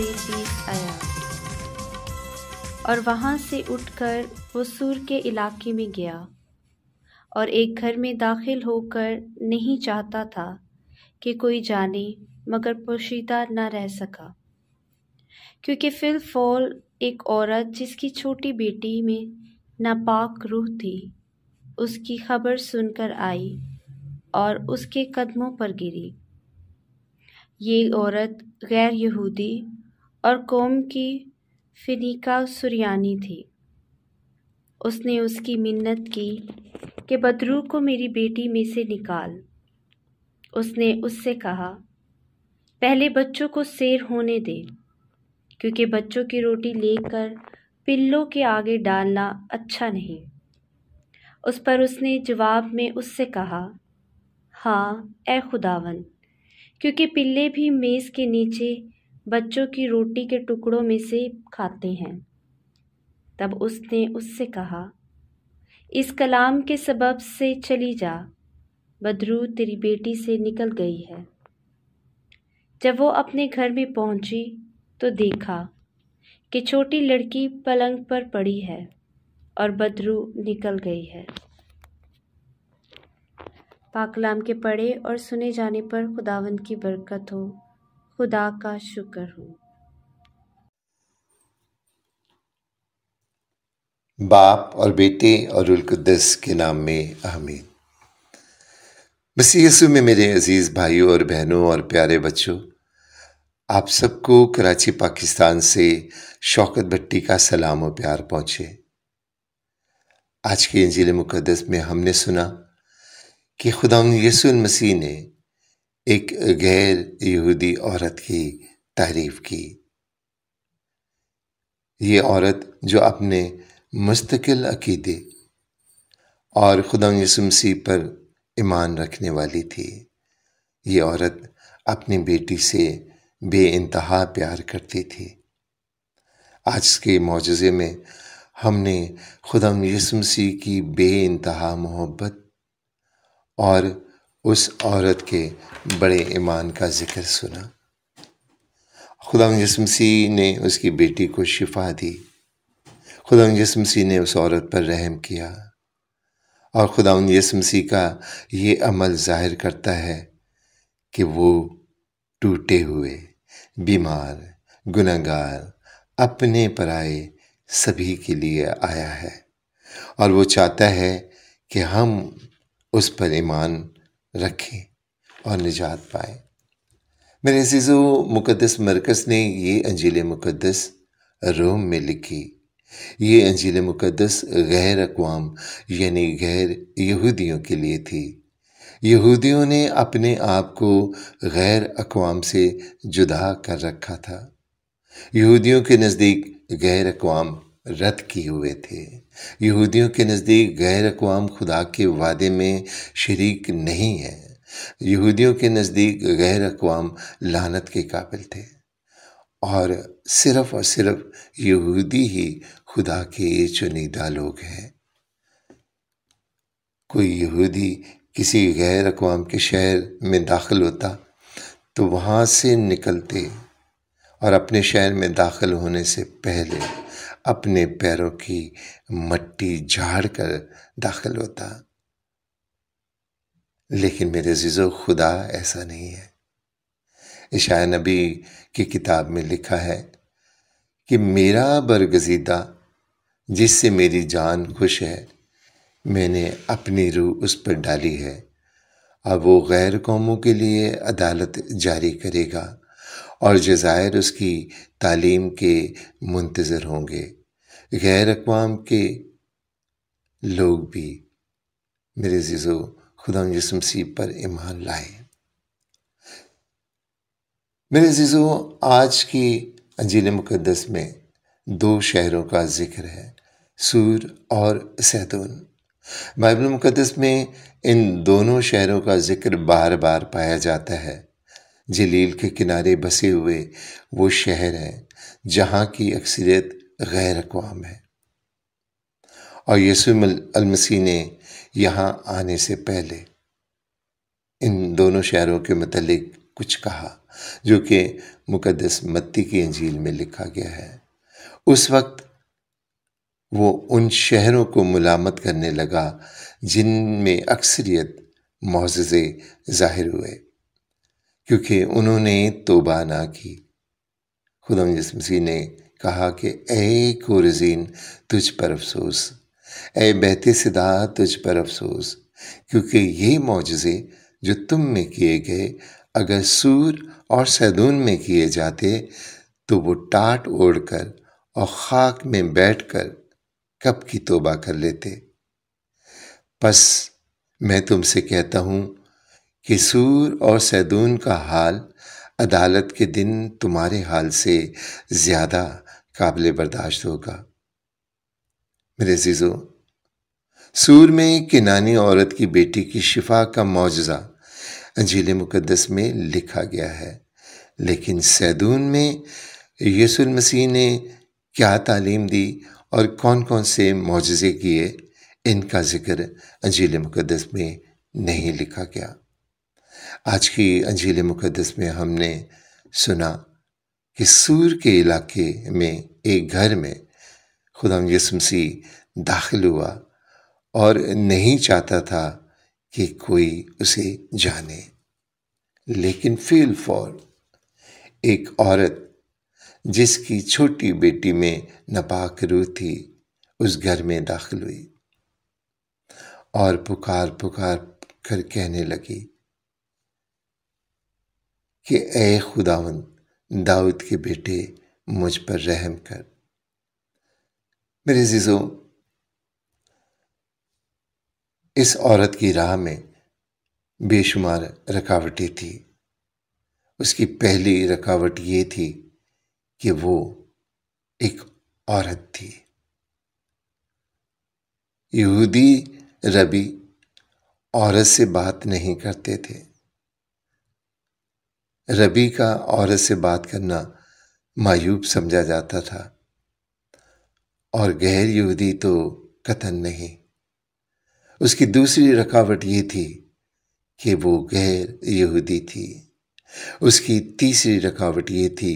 से बीस आया और वहाँ से उठकर वो सूर के इलाके में गया और एक घर में दाखिल होकर नहीं चाहता था कि कोई जाने मगर पोशीदा न रह सका क्योंकि फिल फॉल एक औरत जिसकी छोटी बेटी में नापाक रूह थी उसकी खबर सुनकर आई और उसके कदमों पर गिरी ये औरत गैर यहूदी और कौम की फ़िनिका सुरियानी थी उसने उसकी मिन्नत की कि बदरू को मेरी बेटी में से निकाल उसने उससे कहा पहले बच्चों को शेर होने दे क्योंकि बच्चों की रोटी लेकर पिल्लों के आगे डालना अच्छा नहीं उस पर उसने जवाब में उससे कहा हाँ ए खुदावन क्योंकि पिल्ले भी मेज़ के नीचे बच्चों की रोटी के टुकड़ों में से खाते हैं तब उसने उससे कहा इस कलाम के सबब से चली जा बदरू तेरी बेटी से निकल गई है जब वो अपने घर में पहुंची तो देखा कि छोटी लड़की पलंग पर पड़ी है और बदरू निकल गई है पाकलाम के पढ़े और सुने जाने पर खुदावन की बरकत हो खुदा का शुक्र हो बाप और बेटे और उलकुदस के नाम में आमीन मसीह यसु में मेरे अजीज़ भाइयों और बहनों और प्यारे बच्चों आप सबको कराची पाकिस्तान से शौकत भट्टी का सलाम और प्यार पहुँचे आज के इंजील मुकदस में हमने सुना कि खुदा यसुल मसीह ने एक गैर यहूदी औरत की तारीफ की ये औरत जो अपने मुस्तकिल अकीदे और खुदा यसुमसी पर ईमान रखने वाली थी ये औरत अपनी बेटी से बे इंतहा प्यार करती थी आज के मुजज़े में हमने खुदा यसुमसी की बे इंतहा मोहब्बत और उस औरत के बड़े ईमान का ज़िक्र सुना खुदा जसमसी ने उसकी बेटी को शिफा दी खुदा जसमसी ने उस औरत पर रहम किया और खुदा मसीह का ये अमल ज़ाहिर करता है कि वो टूटे हुए बीमार गुनागार अपने पराए सभी के लिए आया है और वो चाहता है कि हम उस पर ईमान रखे और निजात पाए मेरे अजीज़ो मुकदस मरकस ने ये अंजील मुकदस रोम में लिखी ये अंजील मुकदस गैर अकवाम यानी गैर यहूदियों के लिए थी यहूदियों ने अपने आप को गैर अकवाम से जुदा कर रखा था यहूदियों के नज़दीक गैर अकवाम रद्द किए हुए थे यहूदियों के नज़दीक गैर अकवाम खुदा के वादे में शरीक नहीं है यहूदियों के नज़दीक गैर अकवाम लानत के काबिल थे और सिर्फ़ और सिर्फ यहूदी ही खुदा के चुनिंदा लोग हैं कोई यहूदी किसी गैर अकवाम के शहर में दाखिल होता तो वहाँ से निकलते और अपने शहर में दाखिल होने से पहले अपने पैरों की मट्टी झाड़ कर दाखिल होता लेकिन मेरे जिजो खुदा ऐसा नहीं है इशा नबी की किताब में लिखा है कि मेरा बरगजीदा जिससे मेरी जान खुश है मैंने अपनी रूह उस पर डाली है अब वो गैर कौमों के लिए अदालत जारी करेगा और जज़ायर उसकी तालीम के मुंतज़र होंगे गैर अकवाम के लोग भी मेरे जीज़ो खुदा यसमसी पर ईमान लाए मेरे जीज़ो आज की अंजील मुकदस में दो शहरों का जिक्र है सूर और सैदून बाइबल मुकदस में इन दोनों शहरों का जिक्र बार बार पाया जाता है जलील के किनारे बसे हुए वो शहर हैं जहाँ की अक्सरियत गैर अकवाम है और यसुमसी अलमसी ने यहाँ आने से पहले इन दोनों शहरों के मतलब कुछ कहा जो कि मुकदस मत्ती की अंजील में लिखा गया है उस वक्त वो उन शहरों को मलामत करने लगा जिनमें अक्सरियत मुज़े जाहिर हुए क्योंकि उन्होंने तोबा ना की खुदा मसीह ने कहा कि ए कुरजीन तुझ पर अफसोस ए बहते सिदा तुझ पर अफसोस क्योंकि ये मुजज़े जो तुम में किए गए अगर सूर और सैदून में किए जाते तो वो टाट ओढ़ कर और खाक में बैठ कर कब की तोबा कर लेते बस मैं तुमसे कहता हूँ कि सूर और सैदून का हाल अदालत के दिन तुम्हारे हाल से ज़्यादा काबिल बर्दाश्त होगा मेरे जीजो सूर में किनानी औरत की बेटी की शिफा का मुआजा अंजील मुकदस में लिखा गया है लेकिन सैदून में यसुल मसीह ने क्या तालीम दी और कौन कौन से मुआजे किए इनका जिक्र अंजील मुकदस में नहीं लिखा गया आज की अंजील मुकदस में हमने सुना कि सूर के इलाके में एक घर में खुदा यसमसी दाखिल हुआ और नहीं चाहता था कि कोई उसे जाने लेकिन फील फॉर एक औरत जिसकी छोटी बेटी में नपाक रू थी उस घर में दाखिल हुई और पुकार पुकार कर कहने लगी कि ए खुदावंत दाऊद के बेटे मुझ पर रहम कर मेरे जीजो इस औरत की राह में बेशुमार रकावटें थी उसकी पहली रकावट ये थी कि वो एक औरत थी यहूदी रबी औरत से बात नहीं करते थे रबी का औरत से बात करना मायूब समझा जाता था और गैर यहूदी तो कतन नहीं उसकी दूसरी रकावट ये थी कि वो गैर यहूदी थी उसकी तीसरी रकावट ये थी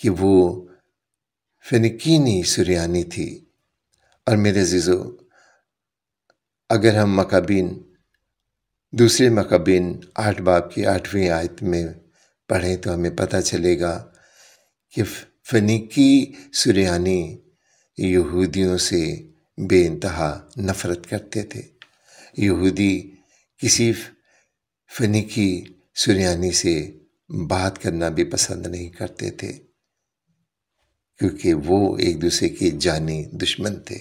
कि वो फिनकीनी सुरयानी थी और मेरे जिजो अगर हम मकाबीन दूसरे मकाबीन आठ बाप की आठवीं आयत में पढ़ें तो हमें पता चलेगा कि फनीकी सुरयानी यहूदियों से बेानतहा नफ़रत करते थे यहूदी किसी फनीकी सुरयानी से बात करना भी पसंद नहीं करते थे क्योंकि वो एक दूसरे के जानी दुश्मन थे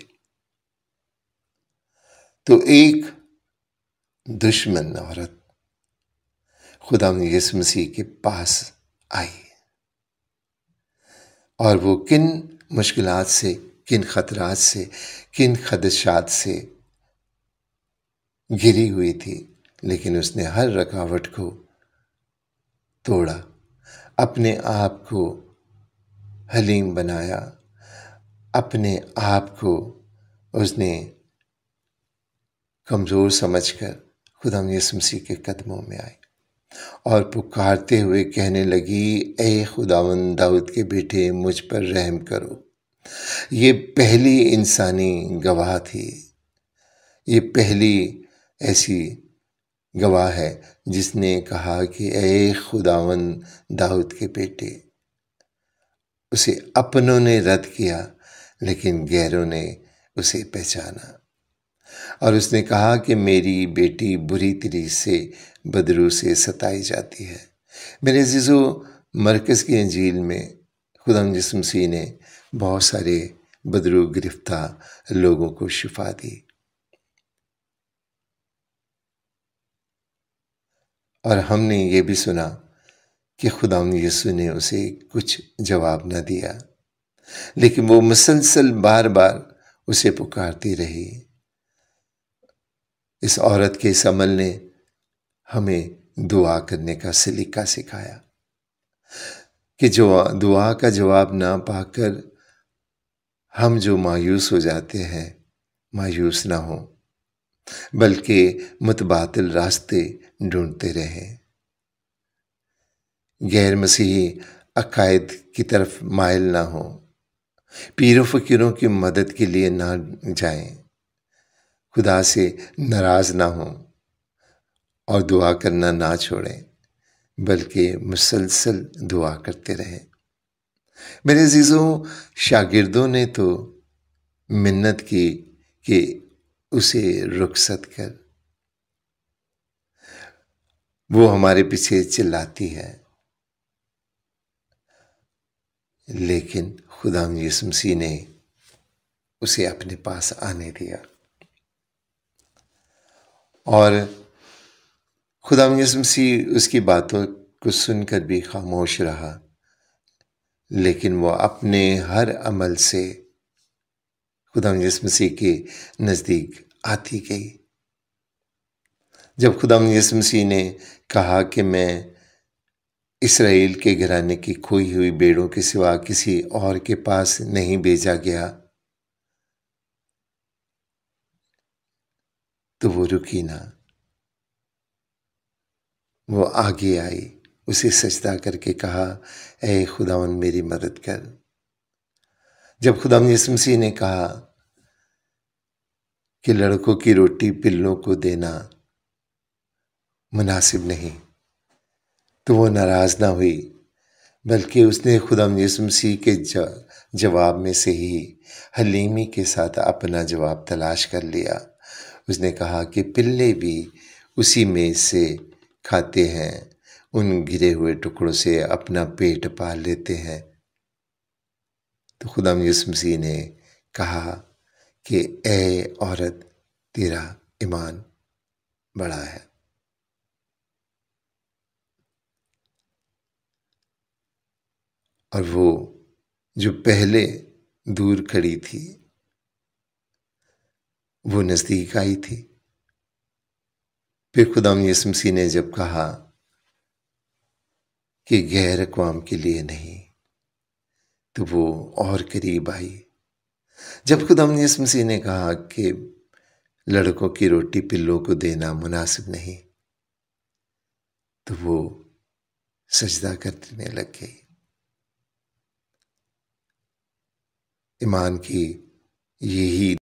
तो एक दुश्मन औरत खुदा यस मसीह के पास आई और वो किन मुश्किल से किन ख़तरात से किन खदशात से घिरी हुई थी लेकिन उसने हर रकावट को तोड़ा अपने आप को हलीम बनाया अपने आप को उसने कमज़ोर समझकर खुदा मसीह के कदमों में आई और पुकारते हुए कहने लगी ए खुदावन दाऊद के बेटे मुझ पर रहम करो ये पहली इंसानी गवाह थी ये पहली ऐसी गवाह है जिसने कहा कि ए खुदावन दाऊद के बेटे उसे अपनों ने रद्द किया लेकिन गैरों ने उसे पहचाना और उसने कहा कि मेरी बेटी बुरी तरीके से बदरू से सताई जाती है मेरे जीजो मरकज़ की अंजील में खुदा जिसमसी ने बहुत सारे बदरू गिरफ्तार लोगों को शिफा दी और हमने ये भी सुना कि खुदाम यसु ने उसे कुछ जवाब न दिया लेकिन वो मुसलसल बार बार उसे पुकारती रही इस औरत के इस अमल ने हमें दुआ करने का सलीका सिखाया कि जो दुआ का जवाब ना पाकर हम जो मायूस हो जाते हैं मायूस ना हो बल्कि मुतबात रास्ते ढूंढते रहें गैर मसीही अकायद की तरफ मायल ना हो पीर फ़कीरों की मदद के लिए ना जाएं, खुदा से नाराज़ ना हों और दुआ करना ना छोड़ें बल्कि मुसलसल दुआ करते रहें मेरे अजीज़ों शागिर्दों ने तो मिन्नत की कि उसे रुखसत कर वो हमारे पीछे चिल्लाती है लेकिन खुदा यसमसी ने उसे अपने पास आने दिया और खुदा मसीह उसकी बातों को सुनकर भी खामोश रहा लेकिन वो अपने हर अमल से खुदा मसीह के नज़दीक आती गई जब खुदा मसीह ने कहा कि मैं इसराइल के घराने की खोई हुई बेड़ों के सिवा किसी और के पास नहीं भेजा गया तो वो रुकी ना वो आगे आई उसे सजदा करके कहा ए खुदावन मेरी मदद कर जब खुदा यसमसी ने कहा कि लड़कों की रोटी पिल्लों को देना मुनासिब नहीं तो वो नाराज़ ना हुई बल्कि उसने खुदा यसमसी के जवाब में से ही हलीमी के साथ अपना जवाब तलाश कर लिया उसने कहा कि पिल्ले भी उसी में से खाते हैं उन गिरे हुए टुकड़ों से अपना पेट पाल लेते हैं तो खुदा यसम मसीह ने कहा कि ए औरत तेरा ईमान बड़ा है और वो जो पहले दूर खड़ी थी वो नज़दीक आई थी फिर खुदाम यसमसी ने जब कहा कि गैर अकवाम के लिए नहीं तो वो और करीब आई जब खुदाम यसमसी ने कहा कि लड़कों की रोटी पिल्लों को देना मुनासिब नहीं तो वो सजदा करने लग गई ईमान की यही